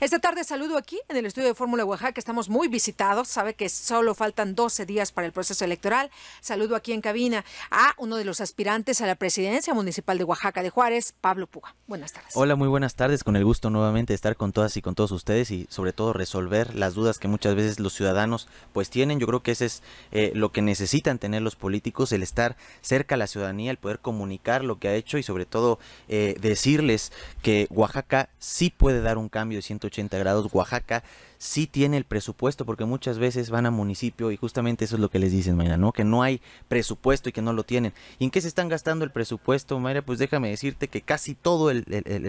Esta tarde saludo aquí en el estudio de Fórmula Oaxaca. Estamos muy visitados. Sabe que solo faltan 12 días para el proceso electoral. Saludo aquí en cabina a uno de los aspirantes a la presidencia municipal de Oaxaca de Juárez, Pablo Puga. Buenas tardes. Hola, muy buenas tardes. Con el gusto nuevamente de estar con todas y con todos ustedes y sobre todo resolver las dudas que muchas veces los ciudadanos pues tienen. Yo creo que ese es eh, lo que necesitan tener los políticos, el estar cerca a la ciudadanía, el poder comunicar lo que ha hecho y sobre todo eh, decirles que Oaxaca sí puede dar un cambio de 180 80 grados Oaxaca sí tiene el presupuesto, porque muchas veces van a municipio y justamente eso es lo que les dicen, Mayra, ¿no? Que no hay presupuesto y que no lo tienen. ¿Y en qué se están gastando el presupuesto, Mayra? Pues déjame decirte que casi todo el,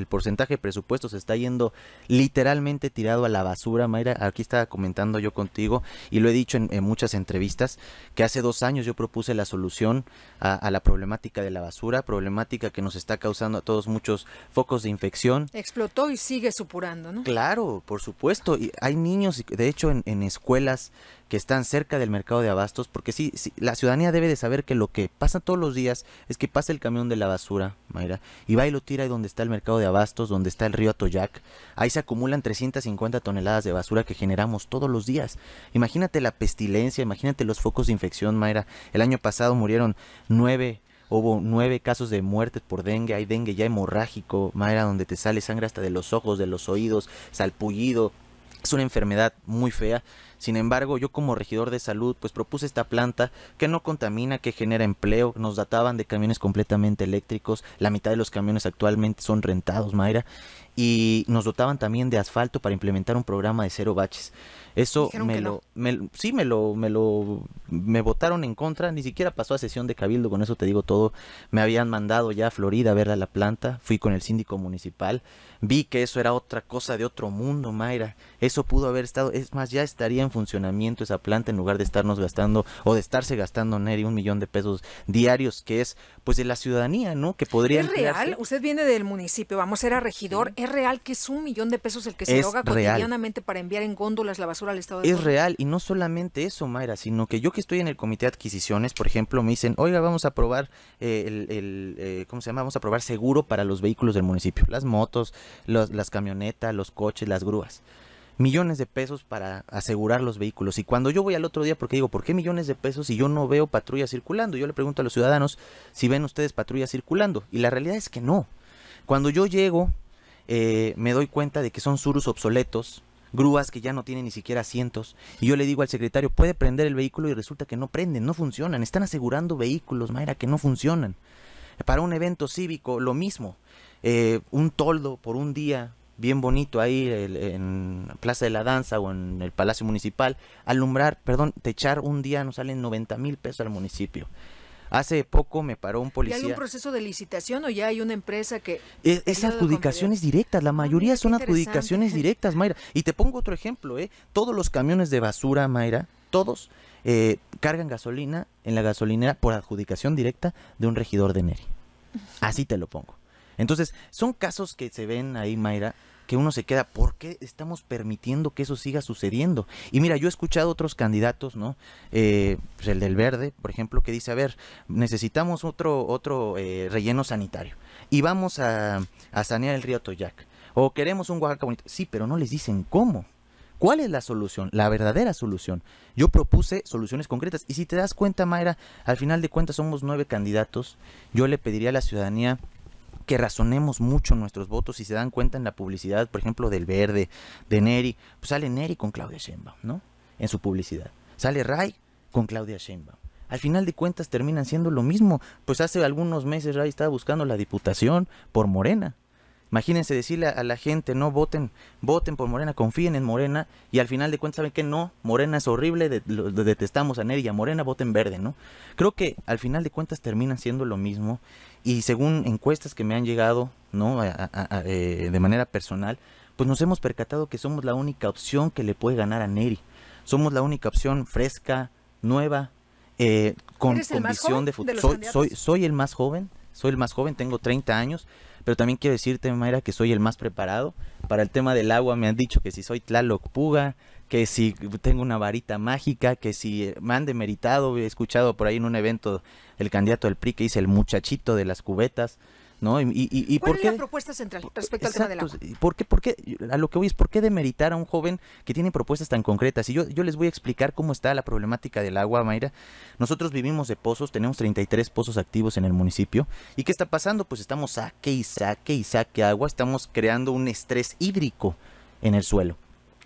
porcentaje de presupuesto se está yendo literalmente tirado a la basura, Mayra. Aquí estaba comentando yo contigo y lo he dicho en, muchas entrevistas, que hace dos años yo propuse la solución a, la problemática de la basura, problemática que nos está causando a todos muchos focos de infección. Explotó y sigue supurando, ¿no? Claro, por supuesto. Y hay niños, de hecho, en, escuelas que están cerca del mercado de abastos, porque sí, la ciudadanía debe de saber que lo que pasa todos los días es que pasa el camión de la basura, Mayra, y va y lo tira ahí donde está el mercado de abastos, donde está el río Atoyac, ahí se acumulan 350 toneladas de basura que generamos todos los días. Imagínate la pestilencia, imagínate los focos de infección, Mayra. El año pasado murieron nueve Hubo nueve casos de muerte por dengue. Hay dengue ya hemorrágico, Mayra, donde te sale sangre hasta de los ojos, de los oídos, salpullido. Es una enfermedad muy fea sin embargo, yo como regidor de salud, pues propuse esta planta que no contamina, que genera empleo, nos databan de camiones completamente eléctricos, la mitad de los camiones actualmente son rentados, Mayra, y nos dotaban también de asfalto para implementar un programa de cero baches. Eso me lo, sí me lo, me votaron en contra, ni siquiera pasó a sesión de cabildo, con eso te digo todo. Me habían mandado ya a Florida a ver la planta, fui con el síndico municipal, vi que eso era otra cosa de otro mundo, Mayra. Eso pudo haber estado, es más, ya estaría funcionamiento esa planta en lugar de estarnos gastando o de estarse gastando Neri un millón de pesos diarios, que es pues de la ciudadanía, ¿no? Que podría. ¿Es real? Usted viene del municipio, vamos, a ser a regidor. ¿Es real que es un millón de pesos el que se ahoga cotidianamente para enviar en góndolas la basura al Estado de Es real, y no solamente eso, Mayra, sino que yo que estoy en el comité de adquisiciones, por ejemplo, me dicen, oiga, vamos a probar eh, el, eh, ¿cómo se llama? Vamos a probar seguro para los vehículos del municipio, las motos, las camionetas, los coches, las grúas millones de pesos para asegurar los vehículos. Y cuando yo voy al otro día, porque digo, ¿por qué millones de pesos si yo no veo patrullas circulando? Yo le pregunto a los ciudadanos si ven ustedes patrullas circulando. Y la realidad es que no. Cuando yo llego, eh, me doy cuenta de que son surus obsoletos, grúas que ya no tienen ni siquiera asientos. Y yo le digo al secretario, ¿puede prender el vehículo? Y resulta que no prenden, no funcionan. Están asegurando vehículos, Mayra, que no funcionan. Para un evento cívico, lo mismo. Eh, un toldo por un día, bien bonito ahí en Plaza de la Danza o en el Palacio Municipal, alumbrar, perdón, te echar un día nos salen 90 mil pesos al municipio. Hace poco me paró un policía. ¿Y ¿Hay un proceso de licitación o ya hay una empresa que... E, es, adjudicaciones directas, la ah, mayoría son adjudicaciones directas, Mayra. Y te pongo otro ejemplo, ¿eh? Todos los camiones de basura, Mayra, todos eh, cargan gasolina en la gasolinera por adjudicación directa de un regidor de Neri. Así te lo pongo. Entonces, son casos que se ven ahí, Mayra, que uno se queda, ¿por qué estamos permitiendo que eso siga sucediendo? Y mira, yo he escuchado otros candidatos, ¿no? Eh, pues, el del verde, por ejemplo, que dice, a ver, necesitamos otro, otro eh, relleno sanitario y vamos a, a sanear el río Toyac. O queremos un Oaxaca bonito. Sí, pero no les dicen cómo. ¿Cuál es la solución? La verdadera solución. Yo propuse soluciones concretas. Y si te das cuenta, Mayra, al final de cuentas somos nueve candidatos. Yo le pediría a la ciudadanía que razonemos mucho nuestros votos. y se dan cuenta en la publicidad, por ejemplo, del Verde, de Neri, pues sale Neri con Claudia Sheinbaum, ¿no? En su publicidad. Sale Ray con Claudia Sheinbaum. Al final de cuentas terminan siendo lo mismo. Pues hace algunos meses Ray estaba buscando la diputación por Morena. Imagínense decirle a, la gente, no voten, voten por Morena, confíen en Morena y al final de cuentas saben que no, Morena es horrible, detestamos a Neri y a Morena, voten verde, ¿no? Creo que al final de cuentas terminan siendo lo mismo y según encuestas que me han llegado, ¿no? Eh, de manera personal, pues nos hemos percatado que somos la única opción que le puede ganar a Neri. Somos la única opción fresca, nueva, eh, con, visión de futuro. Soy, el más joven, soy el más joven, tengo 30 años pero también quiero decirte, Mayra, que soy el más preparado. Para el tema del agua me han dicho que si soy Tlaloc Puga, que si tengo una varita mágica, que si eh, me han demeritado. He escuchado por ahí en un evento el candidato del PRI que dice el muchachito de las cubetas. Y, por qué, la respecto al tema del agua? ¿por por a lo que voy es, ¿por qué demeritar a un joven que tiene propuestas tan concretas? Y yo, yo les voy a explicar cómo está la problemática del agua, Mayra. Nosotros vivimos de pozos, tenemos 33 pozos activos en el municipio. ¿Y qué está pasando? Pues estamos saque y saque y saque agua, estamos creando un estrés hídrico en el suelo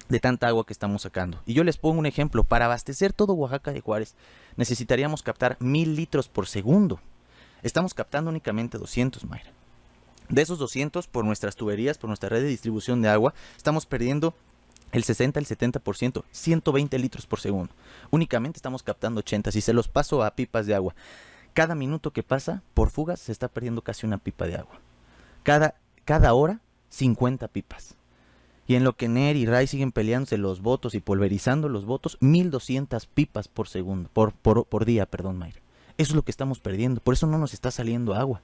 de tanta agua que estamos sacando. Y yo les pongo un ejemplo, para abastecer todo Oaxaca de Juárez necesitaríamos captar mil litros por segundo. Estamos captando únicamente 200, Mayra. De esos 200, por nuestras tuberías, por nuestra red de distribución de agua, estamos perdiendo el 60, el 70%, 120 litros por segundo. Únicamente estamos captando 80. Si se los paso a pipas de agua, cada minuto que pasa por fugas se está perdiendo casi una pipa de agua. Cada, cada hora, 50 pipas. Y en lo que Ner y Ray siguen peleándose los votos y pulverizando los votos, 1200 pipas por segundo, por, por, por día, perdón, Mayra. Eso es lo que estamos perdiendo. Por eso no nos está saliendo agua.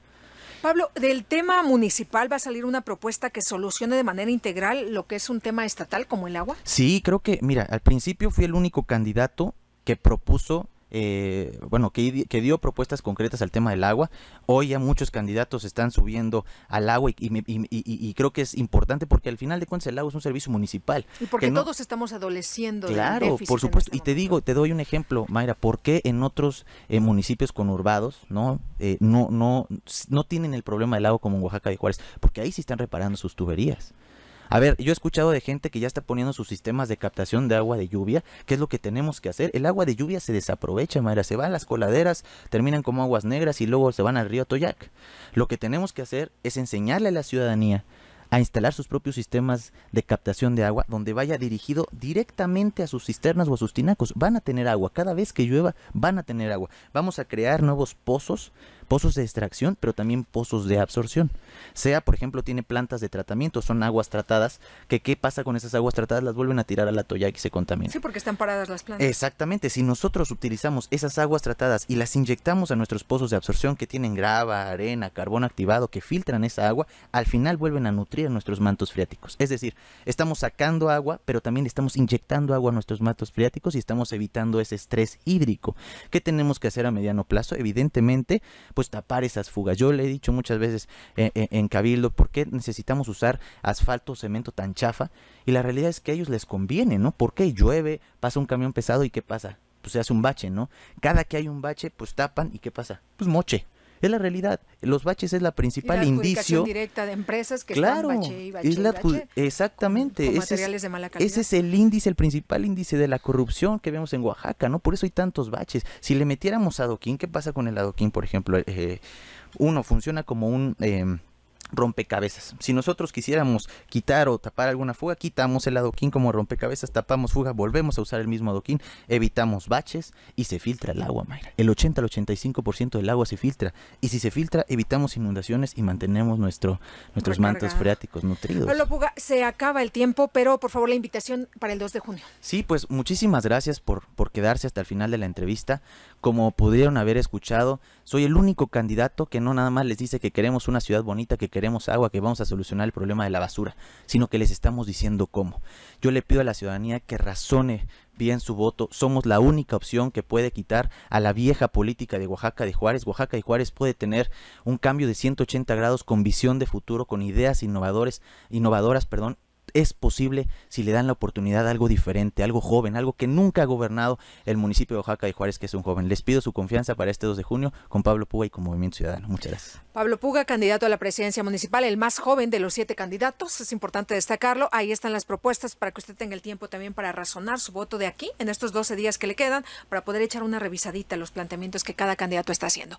Pablo, del tema municipal va a salir una propuesta que solucione de manera integral lo que es un tema estatal como el agua. Sí, creo que, mira, al principio fui el único candidato que propuso eh, bueno, que, que, dio propuestas concretas al tema del agua. Hoy ya muchos candidatos están subiendo al agua y, creo que es importante porque al final de cuentas el agua es un servicio municipal. Y porque todos estamos adoleciendo. Claro, por este supuesto. y te digo, te doy un ejemplo, Mayra, ¿por qué en otros eh, municipios conurbados no, eh, no, no, no tienen el problema del agua como en Oaxaca de Juárez? Porque ahí sí están reparando sus tuberías. A ver, yo he escuchado de gente que ya está poniendo sus sistemas de captación de agua de lluvia. ¿Qué es lo que tenemos que hacer? El agua de lluvia se desaprovecha, madre. Se va a las coladeras, terminan como aguas negras y luego se van al río Toyac. Lo que tenemos que hacer es enseñarle a la ciudadanía a instalar sus propios sistemas de captación de agua donde vaya dirigido directamente a sus cisternas o a sus tinacos. Van a tener agua. Cada vez que llueva van a tener agua. Vamos a crear nuevos pozos pozos de extracción, pero también pozos de absorción. Sea, por ejemplo, tiene plantas de tratamiento, son aguas tratadas, que qué pasa con esas aguas tratadas, las vuelven a tirar a la toya y se contaminan. Sí, porque están paradas las plantas. Exactamente, si nosotros utilizamos esas aguas tratadas y las inyectamos a nuestros pozos de absorción que tienen grava, arena, carbón activado, que filtran esa agua, al final vuelven a nutrir nuestros mantos freáticos. Es decir, estamos sacando agua, pero también estamos inyectando agua a nuestros mantos freáticos y estamos evitando ese estrés hídrico. ¿Qué tenemos que hacer a mediano plazo? Evidentemente, pues tapar esas fugas. Yo le he dicho muchas veces en, Cabildo, ¿por qué necesitamos usar asfalto, cemento tan chafa? Y la realidad es que a ellos les conviene, ¿no? Porque llueve, pasa un camión pesado y ¿qué pasa? Pues se hace un bache, ¿no? Cada que hay un bache, pues tapan y ¿qué pasa? Pues moche. Es la realidad. Los baches es la principal y la indicio. directa de empresas que claro, están bache y bache exactamente. ese, es, ese es el índice, el principal índice de la corrupción que vemos en Oaxaca, ¿no? Por eso hay tantos baches. Si le metiéramos adoquín, ¿qué pasa con el adoquín, por ejemplo? Eh, uno funciona como un em, rompecabezas. Si nosotros quisiéramos quitar o tapar alguna fuga, quitamos el adoquín como rompecabezas, tapamos fuga, volvemos a usar el mismo adoquín, evitamos baches y se filtra el agua, Mayra. El 80 al 85% del agua se filtra y si se filtra evitamos inundaciones y mantenemos nuestro, nuestros mantos freáticos nutridos. se acaba el tiempo, pero por favor la invitación para el 2 de junio. Sí, pues muchísimas gracias por, por quedarse hasta el final de la entrevista. Como pudieron haber escuchado, soy el único candidato que no nada más les dice que queremos una ciudad bonita, que queremos queremos agua, que vamos a solucionar el problema de la basura, sino que les estamos diciendo cómo. Yo le pido a la ciudadanía que razone bien su voto. Somos la única opción que puede quitar a la vieja política de Oaxaca de Juárez. Oaxaca y Juárez puede tener un cambio de 180 grados con visión de futuro, con ideas innovadores, innovadoras, perdón, es posible si le dan la oportunidad algo diferente, algo joven, algo que nunca ha gobernado el municipio de Oaxaca y Juárez, que es un joven. Les pido su confianza para este 2 de junio con Pablo Puga y con Movimiento Ciudadano. Muchas gracias. Pablo Puga, candidato a la presidencia municipal, el más joven de los siete candidatos. Es importante destacarlo. Ahí están las propuestas para que usted tenga el tiempo también para razonar su voto de aquí, en estos 12 días que le quedan, para poder echar una revisadita a los planteamientos que cada candidato está haciendo.